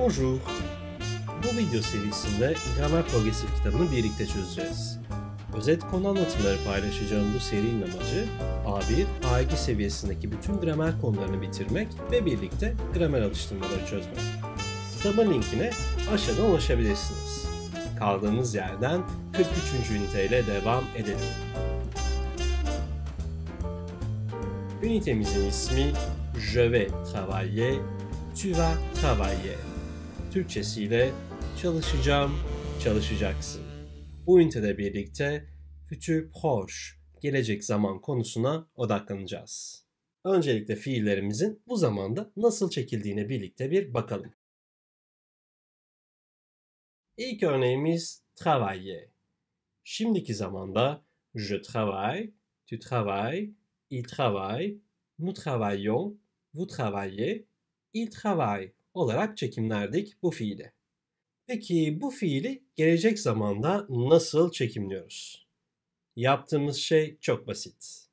Bonjour. Bu video serisinde gramer progresif kitabını birlikte çözeceğiz. Özet konu anlatımları paylaşacağım bu serinin amacı A1, A2 seviyesindeki bütün gramer konularını bitirmek ve birlikte gramer alıştırmaları çözmek. Kitabın linkine aşağıda ulaşabilirsiniz. Kaldığımız yerden 43. üniteyle devam edelim. Ünitemizin ismi Je vais travailler, tu vas travailler. Türkçesiyle çalışacağım, çalışacaksın. Bu ünitede birlikte fütür hoş gelecek zaman konusuna odaklanacağız. Öncelikle fiillerimizin bu zamanda nasıl çekildiğine birlikte bir bakalım. İlk örneğimiz travailler. Şimdiki zamanda je travaille, tu travailles, il travaille, nous travaillons, vous travaillez, il travaille olarak çekimlerdik bu fiili. Peki bu fiili gelecek zamanda nasıl çekimliyoruz? Yaptığımız şey çok basit.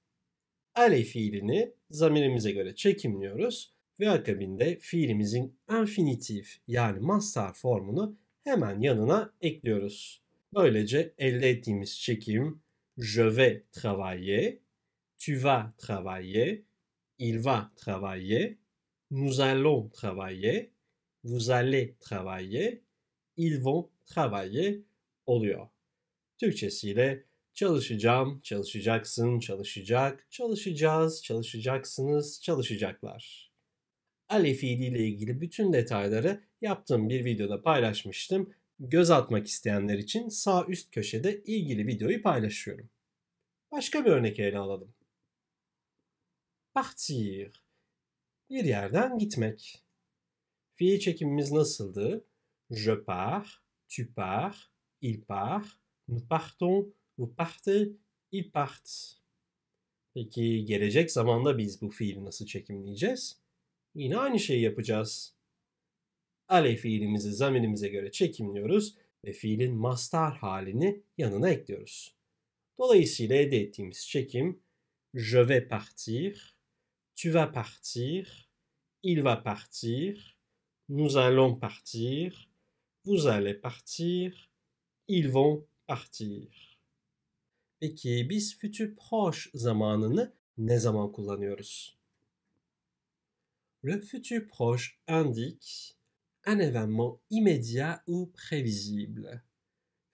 Ale fiilini zamirimize göre çekimliyoruz ve akabinde fiilimizin infinitif yani mastar formunu hemen yanına ekliyoruz. Böylece elde ettiğimiz çekim je vais travailler, tu vas travailler, il va travailler Nous allons travailler. Vous allez travailler. Ils vont travailler oluyor. Türkçesiyle çalışacağım, çalışacaksın, çalışacak, çalışacağız, çalışacaksınız, çalışacaklar. Ali fiiliyle ilgili bütün detayları yaptığım bir videoda paylaşmıştım. Göz atmak isteyenler için sağ üst köşede ilgili videoyu paylaşıyorum. Başka bir örnek ele alalım. Partir bir yerden gitmek. Fiil çekimimiz nasıldı? Je pars, tu pars, il part, nous partons, vous partez, il part. Peki gelecek zamanda biz bu fiili nasıl çekimleyeceğiz? Yine aynı şeyi yapacağız. Ale fiilimizi zamirimize göre çekimliyoruz ve fiilin mastar halini yanına ekliyoruz. Dolayısıyla elde ettiğimiz çekim je vais partir, tu vas partir, il va partir, nous allons partir, vous allez partir, ils vont partir. Peki biz futur proche zamanını ne zaman kullanıyoruz? Le futur proche indique un événement immédiat ou prévisible.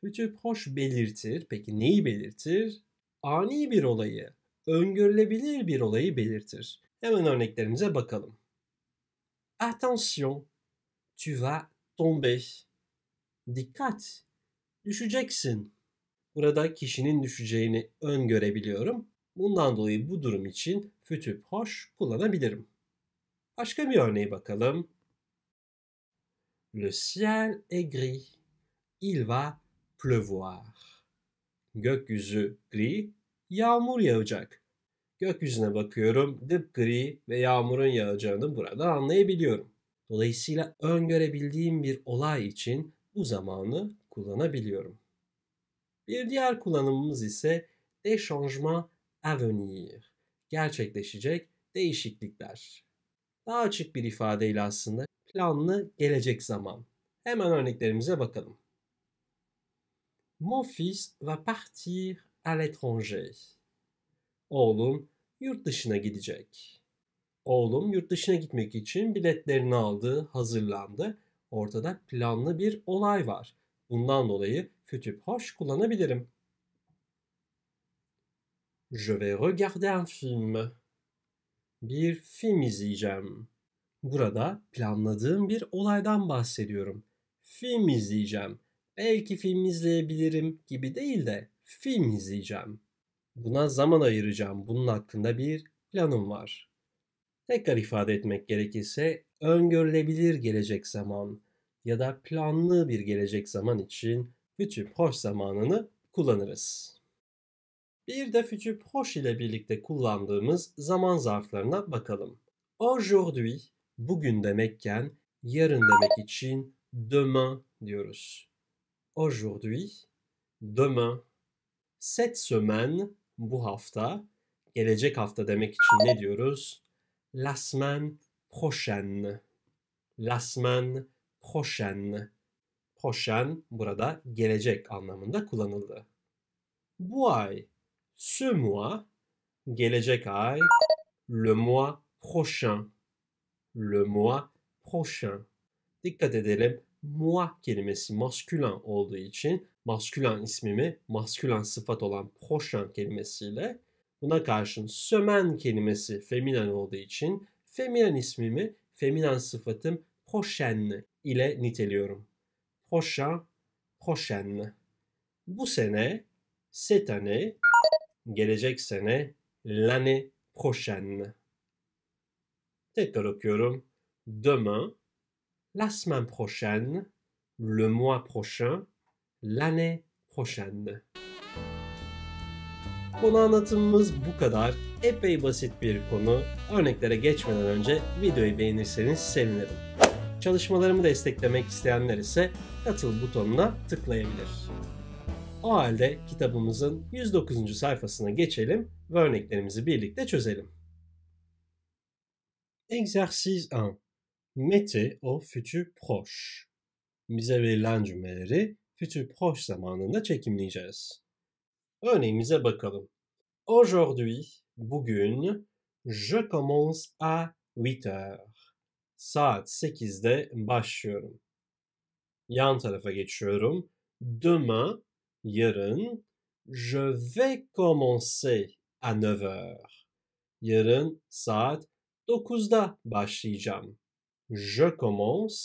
Futur proche belirtir. Peki neyi belirtir? Ani bir olayı, öngörülebilir bir olayı belirtir. Hemen örneklerimize bakalım. Attention, tu vas tomber. Dikkat, düşeceksin. Burada kişinin düşeceğini öngörebiliyorum. Bundan dolayı bu durum için fütüp hoş kullanabilirim. Başka bir örneğe bakalım. Le ciel est gris. Il va pleuvoir. Gökyüzü gri, yağmur yağacak. Gökyüzüne bakıyorum, gri ve yağmurun yağacağını burada anlayabiliyorum. Dolayısıyla öngörebildiğim bir olay için bu zamanı kullanabiliyorum. Bir diğer kullanımımız ise des changements à venir. Gerçekleşecek değişiklikler. Daha açık bir ifadeyle aslında planlı gelecek zaman. Hemen örneklerimize bakalım. Mon fils va partir à l'étranger. Oğlum yurt dışına gidecek. Oğlum yurt dışına gitmek için biletlerini aldı, hazırlandı. Ortada planlı bir olay var. Bundan dolayı fütüp hoş kullanabilirim. Je vais regarder un film. Bir film izleyeceğim. Burada planladığım bir olaydan bahsediyorum. Film izleyeceğim. Belki film izleyebilirim gibi değil de film izleyeceğim. Buna zaman ayıracağım. Bunun hakkında bir planım var. Tekrar ifade etmek gerekirse öngörülebilir gelecek zaman ya da planlı bir gelecek zaman için fütüp hoş zamanını kullanırız. Bir de fütüp hoş ile birlikte kullandığımız zaman zarflarına bakalım. Aujourd'hui, bugün demekken yarın demek için demain diyoruz. Aujourd'hui, demain. Cette semaine, bu hafta, gelecek hafta demek için ne diyoruz? La semaine prochaine. La semaine prochaine. Prochaine burada gelecek anlamında kullanıldı. Bu ay, ce mois, gelecek ay, le mois prochain. Le mois prochain. Dikkat edelim, moi kelimesi maskülen olduğu için maskülen ismimi maskülen sıfat olan poşran kelimesiyle buna karşın sömen kelimesi feminen olduğu için feminen ismimi feminen sıfatım poşenli ile niteliyorum. Poşan, poşenli. Bu sene, setane, gelecek sene, lani, prochaine. Tekrar okuyorum. Demain, la semaine prochaine, le mois prochain, l'année prochaine. Konu anlatımımız bu kadar. Epey basit bir konu. Örneklere geçmeden önce videoyu beğenirseniz sevinirim. Çalışmalarımı desteklemek isteyenler ise katıl butonuna tıklayabilir. O halde kitabımızın 109. sayfasına geçelim ve örneklerimizi birlikte çözelim. Exercice 1. Mettez au futur proche. Bize verilen cümleleri Futurproche zamanında çekimleyeceğiz. Örneğimize bakalım. Aujourd'hui, bugün, je commence à 8 heures. Saat 8'de başlıyorum. Yan tarafa geçiyorum. Demain, yarın, je vais commencer à 9 heures. Yarın saat 9'da başlayacağım. Je commence,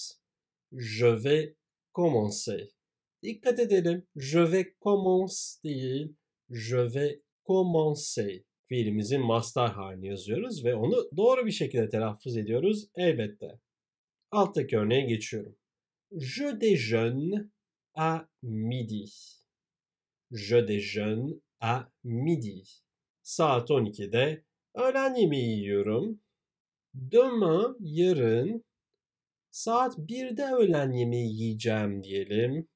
je vais commencer. Dikkat edelim. Je vais commence değil. Je vais commencer. Fiilimizin mastar halini yazıyoruz ve onu doğru bir şekilde telaffuz ediyoruz elbette. Alttaki örneğe geçiyorum. Je déjeune à midi. Je déjeune à midi. Saat 12'de öğlen yemeği yiyorum. Demain yarın saat 1'de öğlen yemeği yiyeceğim diyelim.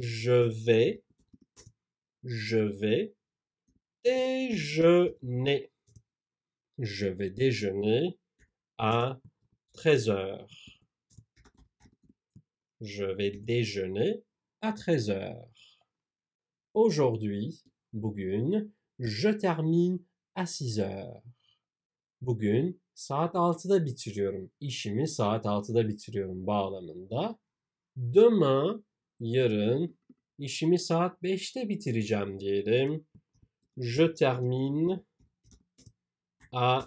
je vais, je vais déjeuner. Je vais déjeuner à 13 h Je vais déjeuner à 13 h Aujourd'hui, bougun, je termine à 6 heures. Bugün saat 6'da bitiriyorum. İşimi saat 6'da bitiriyorum bağlamında. Demain, yarın işimi saat 5'te bitireceğim diyelim. Je termine à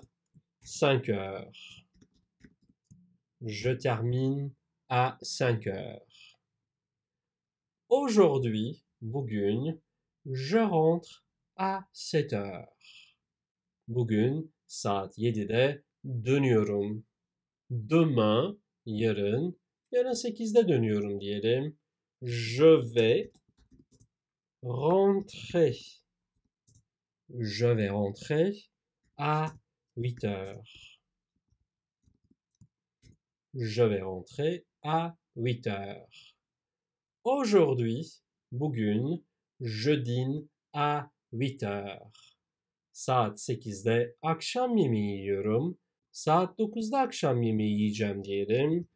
5 heures. Je termine à 5 heures. Aujourd'hui, bugün, je rentre à 7 heures. Bugün saat 7'de dönüyorum. Demain, yarın, yarın 8'de dönüyorum diyelim. Je vais rentrer. Je vais rentrer à 8 heures. Je vais rentrer à 8 heures. Aujourd'hui, bugün, je dîne à 8 heures. Saat 8'de akşam yemeği yiyorum. Saat 9'da akşam yemeği yiyeceğim diyelim.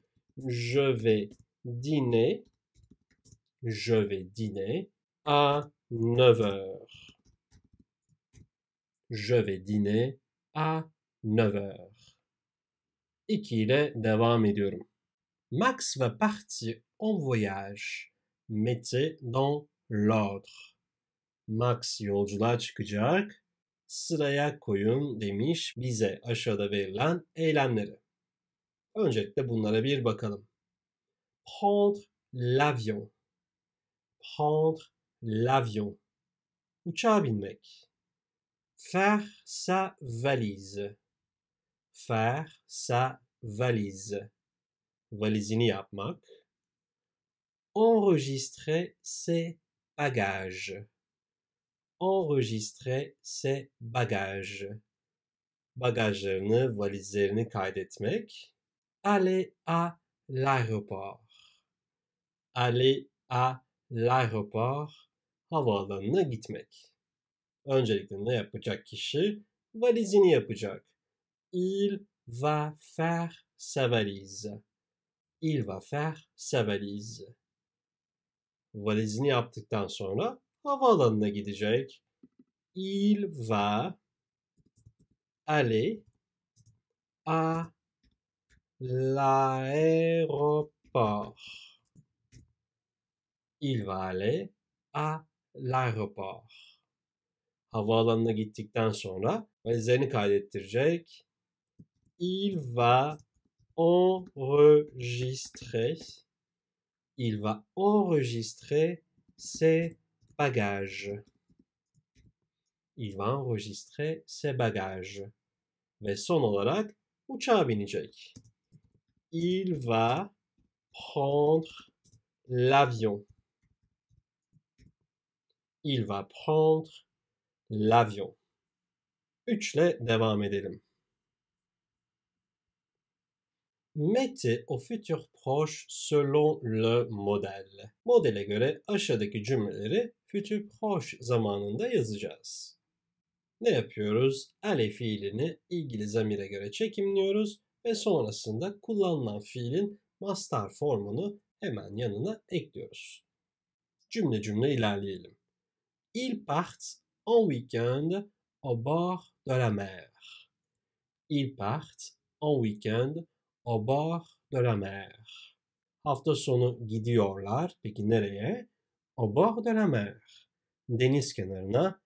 Je vais dîner Je vais dîner à 9 heures. Je vais dîner à 9 heures. 2 devam ediyorum. Max va partir en voyage. Mettez dans l'ordre. Max yolculuğa çıkacak. Sıraya koyun demiş bize aşağıda verilen eylemleri. Öncelikle bunlara bir bakalım. Prendre l'avion. prendre l'avion. mec. Faire sa valise. Faire sa valise. Valizini yapmak. Enregistrer ses bagages. Enregistrer ses bagages. Bagajlarını, valizlerini kaydetmek. Aller à l'aéroport. Aller à l'aéroport havaalanına gitmek. Öncelikle ne yapacak kişi? Valizini yapacak. Il va faire sa valise. Il va faire sa valise. Valizini yaptıktan sonra havaalanına gidecek. Il va aller à l'aéroport. il va aller à l'aéroport. Havaalanına gittikten sonra kaydettirecek. Il va enregistrer. Il va enregistrer ses bagages. Il va enregistrer ses bagages. Ve son olarak Il va prendre l'avion. Il va prendre l'avion. Üçle devam edelim. Mettez au futur proche selon le modèle. Modele göre aşağıdaki cümleleri futur proche zamanında yazacağız. Ne yapıyoruz? Ale fiilini ilgili zamire göre çekimliyoruz ve sonrasında kullanılan fiilin mastar formunu hemen yanına ekliyoruz. Cümle cümle ilerleyelim. Ils partent en week-end au bord de la mer. Ils partent en week-end au bord de la mer. Hafta sonu gidiyorlar. Peki nereye? Au bord de la mer. Deniz kenarına.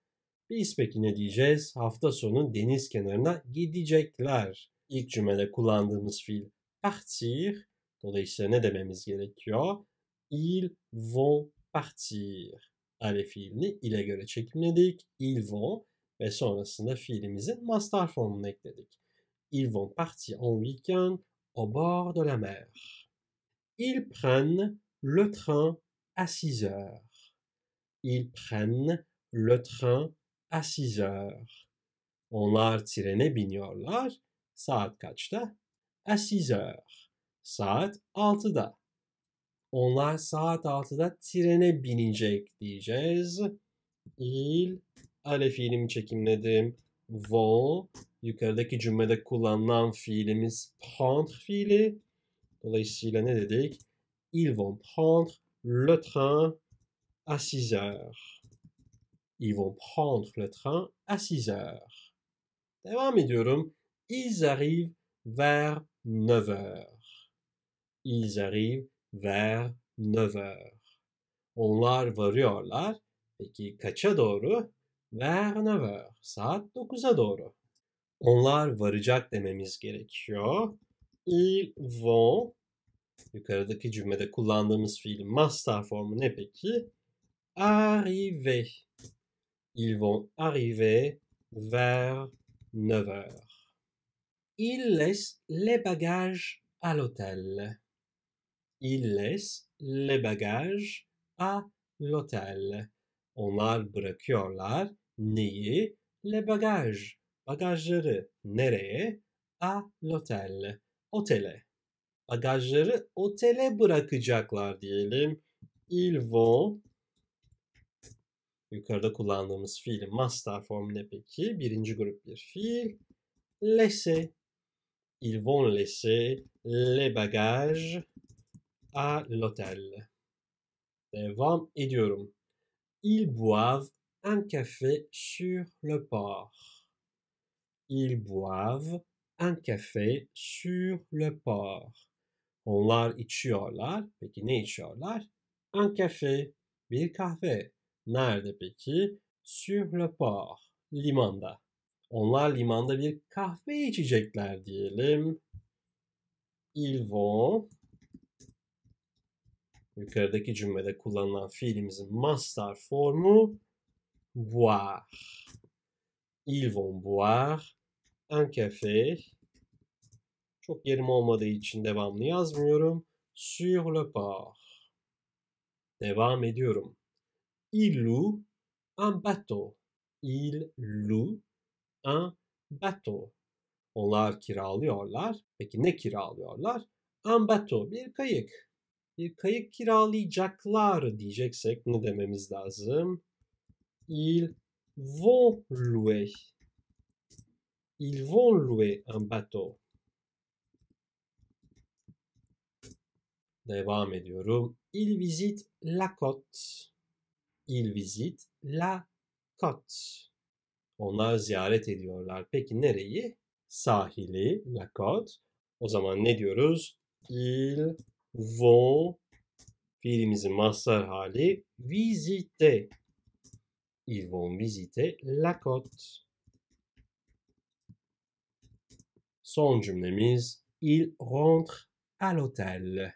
Biz peki ne diyeceğiz? Hafta sonu deniz kenarına gidecekler. İlk cümlede kullandığımız fiil partir. Dolayısıyla ne dememiz gerekiyor? Ils vont partir. fiilini ile çekimledik. Ils vont ve sonrasında fiilimizi mastar formuna ekledik. Ils vont partir en week-end au bord de la mer. Ils prennent le train à 6 heures. Ils prennent le train à 6 heures. Onlar trene biniyorlar. Saat kaçta? À 6 heures. Saat 6'da. Onlar saat 6'da trene binecek diyeceğiz. Il ale fiilimi çekimledim. Vont yukarıdaki cümlede kullanılan fiilimiz prendre fiili. Dolayısıyla ne dedik? Ils vont prendre le train à 6 heures. Ils vont prendre le train à 6 heures. Devam ediyorum. Ils arrivent vers 9 heures. Ils arrivent vers 9 heures. Onlar varıyorlar. Peki kaça doğru? Vers 9 heures. Saat 9'a doğru. Onlar varacak dememiz gerekiyor. Ils vont. Yukarıdaki cümlede kullandığımız fiil master formu ne peki? Arriver. Ils vont arriver vers 9 heures. Ils laissent les bagages à l'hôtel il laisse les bagages à l'hôtel. Onlar bırakıyorlar neyi? Le bagaj. Bagajları nereye? À l'hôtel. Otele. Bagajları otele bırakacaklar diyelim. Ils vont Yukarıda kullandığımız fiil, master ne peki birinci grup bir fiil. Laisser. Ils vont laisser les bagages à l'hôtel. Devam ediyorum. Ils boivent un café sur le port. Ils boivent un café sur le port. Onlar içiyorlar. Peki ne içiyorlar? Un café. Bir kahve. Nerede peki? Sur le port. Limanda. Onlar limanda bir kahve içecekler diyelim. Ils vont Yukarıdaki cümlede kullanılan fiilimizin mastar formu boire. Ils vont boire un café. Çok yerim olmadığı için devamlı yazmıyorum. Sur le port. Devam ediyorum. Il loue un bateau. Il loue un bateau. Onlar kiralıyorlar. Peki ne kiralıyorlar? Un bateau, bir kayık. Bir e, kayık kiralayacaklar diyeceksek ne dememiz lazım? Ils vont louer. Ils vont louer un bateau. Devam ediyorum. Il visite la côte. Il visite la côte. Onlar ziyaret ediyorlar. Peki nereyi? Sahili, la côte. O zaman ne diyoruz? Il vont fiilimizin mastar hali visiter. Ils vont visiter la côte. Son cümlemiz il rentre à l'hôtel.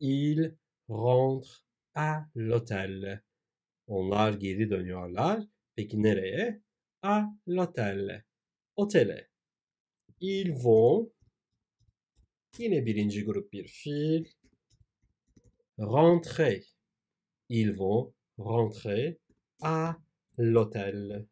Il rentre à l'hôtel. Onlar geri dönüyorlar. Peki nereye? À l'hôtel. Otele. Ils vont Yine birinci grup bir fiil. Rentrer. Ils vont rentrer à l'hôtel.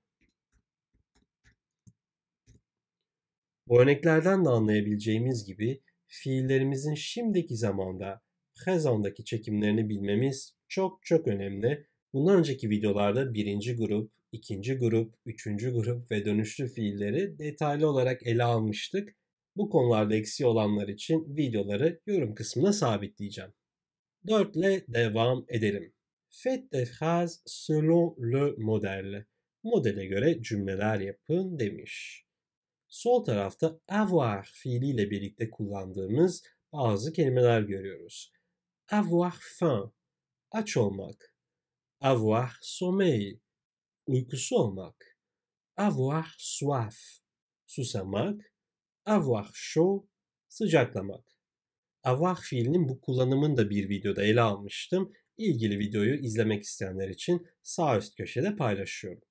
Bu örneklerden de anlayabileceğimiz gibi fiillerimizin şimdiki zamanda Hezan'daki çekimlerini bilmemiz çok çok önemli. Bundan önceki videolarda birinci grup, ikinci grup, üçüncü grup ve dönüşlü fiilleri detaylı olarak ele almıştık. Bu konularda eksiği olanlar için videoları yorum kısmına sabitleyeceğim. 4 ile devam edelim. Faites des phrases selon le modèle. Modele göre cümleler yapın demiş. Sol tarafta avoir fiiliyle birlikte kullandığımız bazı kelimeler görüyoruz. Avoir faim, aç olmak. Avoir sommeil, uykusu olmak. Avoir soif, susamak Avoir chaud sıcaklamak. Avoir fiilinin bu kullanımını da bir videoda ele almıştım. İlgili videoyu izlemek isteyenler için sağ üst köşede paylaşıyorum.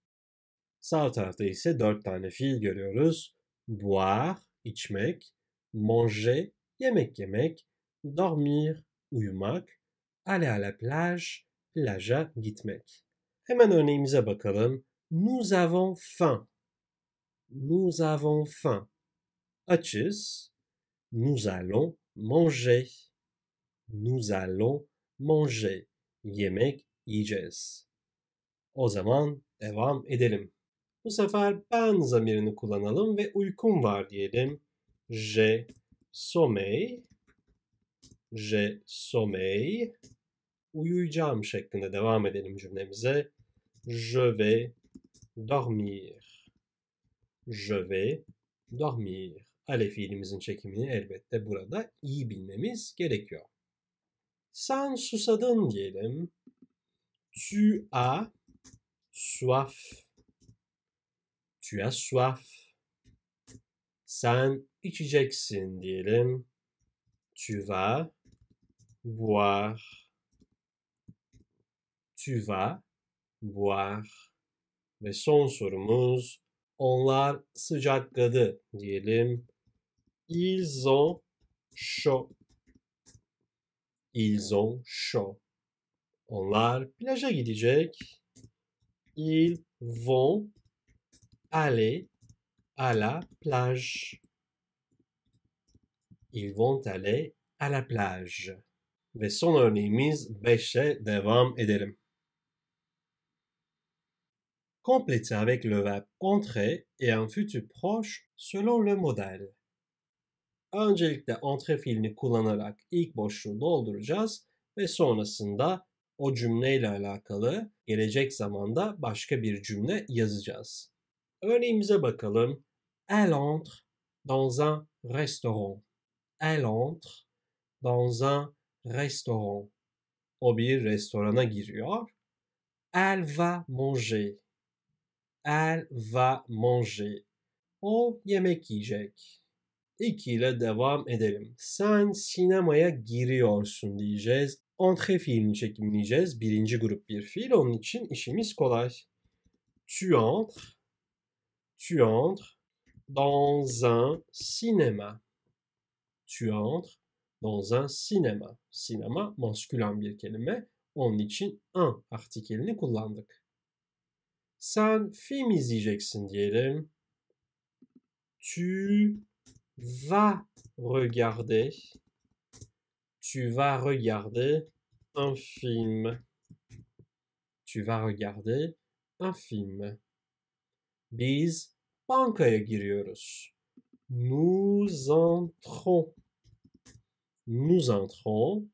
Sağ tarafta ise dört tane fiil görüyoruz. Boire, içmek, manger, yemek yemek, dormir, uyumak, aller à la plage, plaja gitmek. Hemen örneğimize bakalım. Nous avons faim. Nous avons faim açız. Nous allons manger. Nous allons manger. Yemek yiyeceğiz. O zaman devam edelim. Bu sefer ben zamirini kullanalım ve uykum var diyelim. Je sommeil. Je sommeil. Uyuyacağım şeklinde devam edelim cümlemize. Je vais dormir. Je vais dormir ale fiilimizin çekimini elbette burada iyi bilmemiz gerekiyor. Sen susadın diyelim. Tu as soif. Tu as soif. Sen içeceksin diyelim. Tu vas boire. Tu vas boire. Ve son sorumuz onlar sıcakladı diyelim. Ils ont chaud. Ils ont chaud. On qui gidecek. Ils vont aller à la plage. Ils vont aller à la plage. Mais son örneğimiz devant et edelim. Complétez avec le verbe entrer et un futur proche selon le modèle. Öncelikle entre fiilini kullanarak ilk boşluğu dolduracağız ve sonrasında o cümleyle alakalı gelecek zamanda başka bir cümle yazacağız. Örneğimize bakalım. Elle entre dans un restaurant. Elle entre dans un restaurant. O bir restorana giriyor. Elle va manger. Elle va manger. O yemek yiyecek. 2 ile devam edelim. Sen sinemaya giriyorsun diyeceğiz. Entre fiilini çekimleyeceğiz. Birinci grup bir fiil. Onun için işimiz kolay. Tu entres. Tu entres dans un cinéma. Tu entres dans un cinéma. Sinema maskülen bir kelime. Onun için un artikelini kullandık. Sen film izleyeceksin diyelim. Tu va regarder, tu vas regarder un film. Tu vas regarder un film. Biz bankaya giriyoruz. Nous entrons. Nous entrons.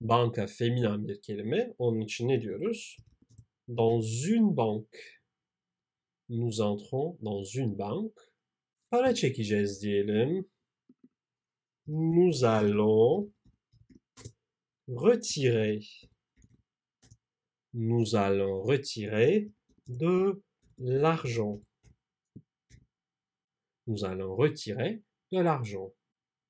Banka féminin bir kelime. Onun için ne Dans une banque. Nous entrons dans une banque para çekeceğiz diyelim. Nous allons retirer. Nous allons retirer de l'argent. Nous allons retirer de l'argent.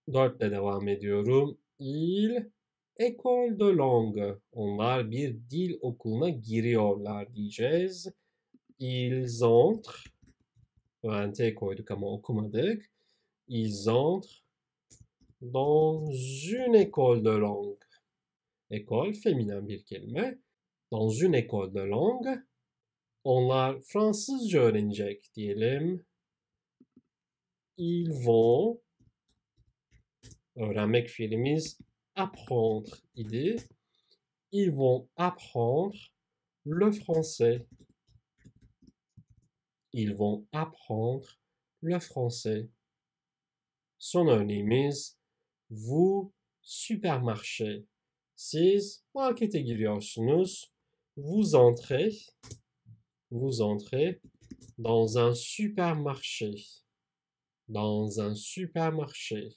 Dörtte devam ediyorum. Il école de langue. Onlar bir dil okuluna giriyorlar diyeceğiz. Ils entrent ils entrent dans une école de langue. École féminin bir kelime. Dans une école de langue. Onlar Fransızca öğrenecek diyelim. Ils vont öğrenmek euh, fiilimiz apprendre idée. Ils vont apprendre le français ils vont apprendre le français. Son vous supermarché. Siz markete giriyorsunuz. Vous entrez. Vous entrez dans un supermarché. Dans un supermarché.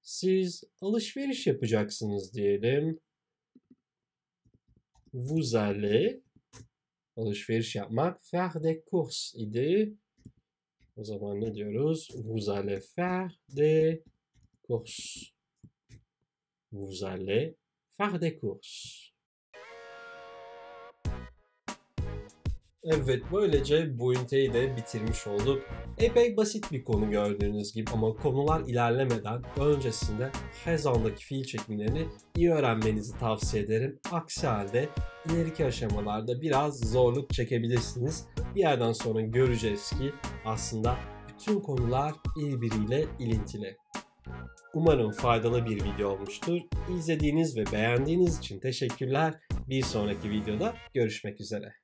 Siz alışveriş yapacaksınız diyelim. Vous allez alışveriş yapmak, faire des courses. Idée. o zaman ne diyoruz? Vous allez faire des courses. Vous allez faire des courses. Evet böylece bu üniteyi de bitirmiş olduk. Epey basit bir konu gördüğünüz gibi ama konular ilerlemeden öncesinde Hazan'daki fiil çekimlerini iyi öğrenmenizi tavsiye ederim. Aksi halde ileriki aşamalarda biraz zorluk çekebilirsiniz. Bir yerden sonra göreceğiz ki aslında bütün konular birbiriyle ilintili. Umarım faydalı bir video olmuştur. İzlediğiniz ve beğendiğiniz için teşekkürler. Bir sonraki videoda görüşmek üzere.